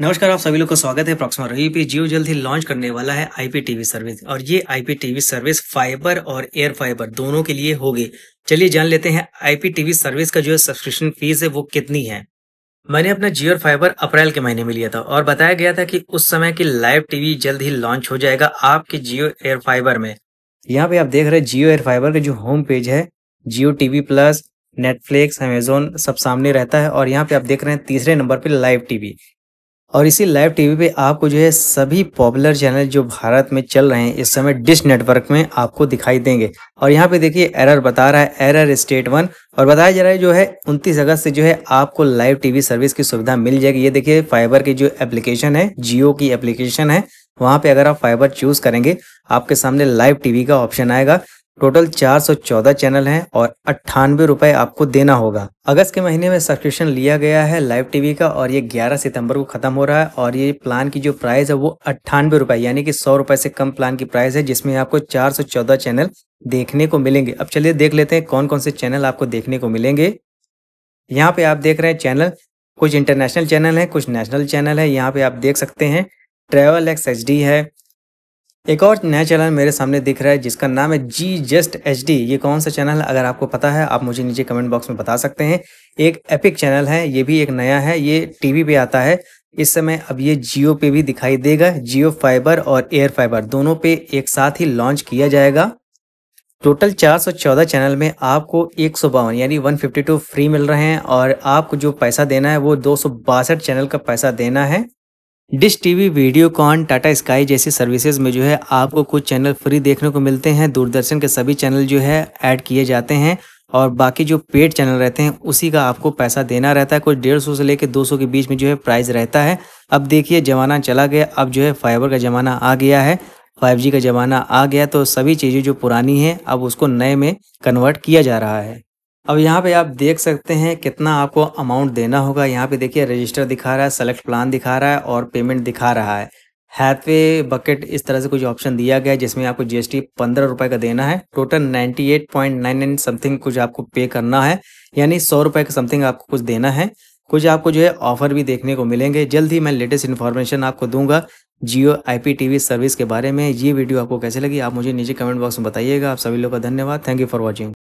नमस्कार आप सभी लोग का स्वागत है प्रॉक्सिमा रवि पे जियो जल्द ही लॉन्च करने वाला है आईपी टीवी सर्विस और ये आईपी टीवी सर्विस फाइबर और एयर फाइबर दोनों के लिए होगी चलिए जान लेते हैं आईपी टीवी सर्विस का जो सब्सक्रिप्शन फीस है वो कितनी है मैंने अपना जियो फाइबर अप्रैल के महीने में लिया था और बताया गया था कि उस समय की लाइव टीवी जल्द ही लॉन्च हो जाएगा आपके जियो एयर फाइबर में यहाँ पे आप देख रहे हैं जियो एयर फाइबर का जो होम पेज है Jio TV plus Netflix Amazon सब सामने रहता है और यहाँ पे आप देख रहे हैं तीसरे नंबर पे लाइव टीवी और इसी लाइव टीवी पे आपको जो है सभी पॉपुलर चैनल जो भारत में चल रहे हैं इस समय डिश नेटवर्क में आपको दिखाई देंगे और यहाँ पे देखिए एरर बता रहा है एरर स्टेट वन और बताया जा रहा है जो है 29 अगस्त से जो है आपको लाइव टीवी सर्विस की सुविधा मिल जाएगी ये देखिए फाइबर की जो एप्लीकेशन है जियो की एप्लीकेशन है वहाँ पे अगर आप फाइबर चूज करेंगे आपके सामने लाइव टीवी का ऑप्शन आएगा टोटल 414 चैनल हैं और अट्ठानवे रुपए आपको देना होगा अगस्त के महीने में सब्सक्रिप्शन लिया गया है लाइव टीवी का और ये 11 सितंबर को खत्म हो रहा है और ये प्लान की जो प्राइस है वो अट्ठानवे रुपए यानी कि सौ रुपए से कम प्लान की प्राइस है जिसमें आपको 414 चैनल देखने को मिलेंगे अब चलिए देख लेते हैं कौन कौन से चैनल आपको देखने को मिलेंगे यहाँ पे आप देख रहे हैं चैनल कुछ इंटरनेशनल चैनल है कुछ नेशनल चैनल है यहाँ पे आप देख सकते हैं ट्रेवल एक्स एच है एक और नया चैनल मेरे सामने दिख रहा है जिसका नाम है जी जस्ट एच डी ये कौन सा चैनल है अगर आपको पता है आप मुझे नीचे कमेंट बॉक्स में बता सकते हैं एक एपिक चैनल है ये भी एक नया है ये टीवी पे आता है इस समय अब ये जियो पे भी दिखाई देगा जियो फाइबर और एयर फाइबर दोनों पे एक साथ ही लॉन्च किया जाएगा टोटल 414 चैनल में आपको एक यानी 152 फ्री मिल रहे हैं और आपको जो पैसा देना है वो दो चैनल का पैसा देना है Dish TV Videocon Tata Sky जैसी सर्विसेज में जो है आपको कुछ चैनल फ्री देखने को मिलते हैं दूरदर्शन के सभी चैनल जो है ऐड किए जाते हैं और बाकी जो पेड चैनल रहते हैं उसी का आपको पैसा देना रहता है कुछ डेढ़ सौ से लेकर दो सौ के बीच में जो है प्राइस रहता है अब देखिए ज़माना चला गया अब जो है फाइबर का ज़माना आ गया है फाइव का ज़माना आ गया तो सभी चीज़ें जो पुरानी हैं अब उसको नए में कन्वर्ट किया जा रहा है अब यहाँ पे आप देख सकते हैं कितना आपको अमाउंट देना होगा यहाँ पे देखिए रजिस्टर दिखा रहा है सेलेक्ट प्लान दिखा रहा है और पेमेंट दिखा रहा है हैथवे बकेट इस तरह से कुछ ऑप्शन दिया गया है जिसमें आपको जीएसटी पंद्रह रुपए का देना है total eight point nine nine something कुछ आपको पे करना है यानी सौ रुपए का समथिंग आपको कुछ देना है कुछ आपको जो है ऑफर भी देखने को मिलेंगे जल्द ही मैं लेटेस्ट इन्फॉर्मेशन आपको दूंगा जियो आईपीटीवी सर्विस के बारे में ये वीडियो आपको कैसे लगी आप मुझे नीचे कमेंट बॉक्स में बताइएगा आप सभी लोग का धन्यवाद थैंक यू फॉर वॉचिंग